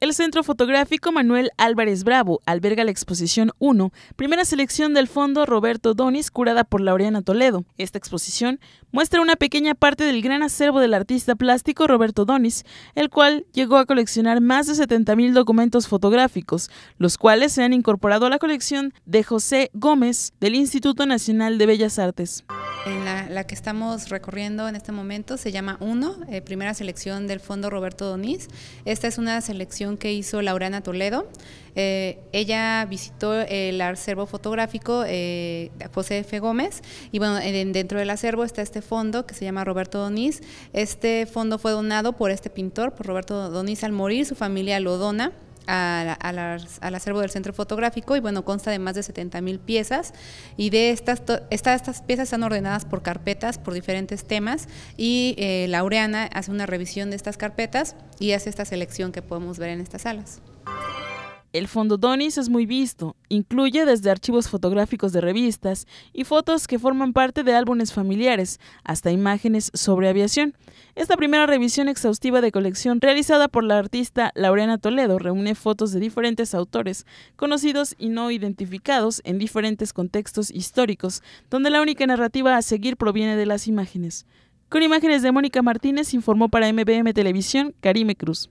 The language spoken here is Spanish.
El Centro Fotográfico Manuel Álvarez Bravo alberga la exposición 1, primera selección del fondo Roberto Donis, curada por Laureana Toledo. Esta exposición muestra una pequeña parte del gran acervo del artista plástico Roberto Donis, el cual llegó a coleccionar más de 70.000 documentos fotográficos, los cuales se han incorporado a la colección de José Gómez del Instituto Nacional de Bellas Artes la, que estamos recorriendo en este momento se llama Uno, eh, primera selección del Fondo Roberto Doniz, Esta es una selección que hizo Laurana Toledo. Eh, ella visitó el acervo fotográfico eh, José F. Gómez y bueno, dentro del acervo está este fondo que se llama Roberto Doniz, Este fondo fue donado por este pintor, por Roberto Doniz Al morir su familia lo dona a, a al acervo del Centro Fotográfico y bueno, consta de más de 70 mil piezas y de estas, estas piezas están ordenadas por carpetas, por diferentes temas y eh, Laureana hace una revisión de estas carpetas y hace esta selección que podemos ver en estas salas. El fondo Donis es muy visto, incluye desde archivos fotográficos de revistas y fotos que forman parte de álbumes familiares, hasta imágenes sobre aviación. Esta primera revisión exhaustiva de colección realizada por la artista Laureana Toledo reúne fotos de diferentes autores, conocidos y no identificados en diferentes contextos históricos, donde la única narrativa a seguir proviene de las imágenes. Con imágenes de Mónica Martínez informó para MBM Televisión Karime Cruz.